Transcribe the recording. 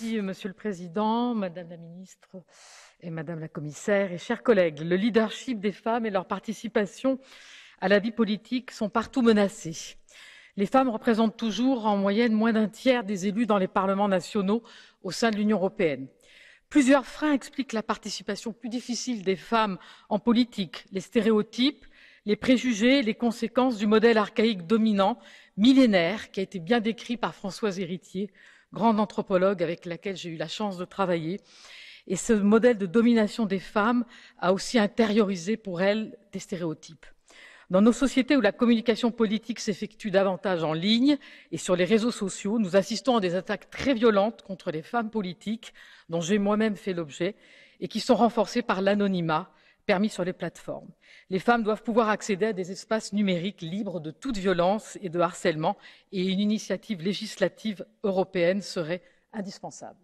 Monsieur le Président, Madame la Ministre et Madame la Commissaire et chers collègues. Le leadership des femmes et leur participation à la vie politique sont partout menacés. Les femmes représentent toujours en moyenne moins d'un tiers des élus dans les parlements nationaux au sein de l'Union européenne. Plusieurs freins expliquent la participation plus difficile des femmes en politique, les stéréotypes, les préjugés les conséquences du modèle archaïque dominant, millénaire, qui a été bien décrit par Françoise Héritier, grande anthropologue avec laquelle j'ai eu la chance de travailler. Et ce modèle de domination des femmes a aussi intériorisé pour elles des stéréotypes. Dans nos sociétés où la communication politique s'effectue davantage en ligne et sur les réseaux sociaux, nous assistons à des attaques très violentes contre les femmes politiques, dont j'ai moi-même fait l'objet, et qui sont renforcées par l'anonymat, permis sur les plateformes. Les femmes doivent pouvoir accéder à des espaces numériques libres de toute violence et de harcèlement et une initiative législative européenne serait indispensable.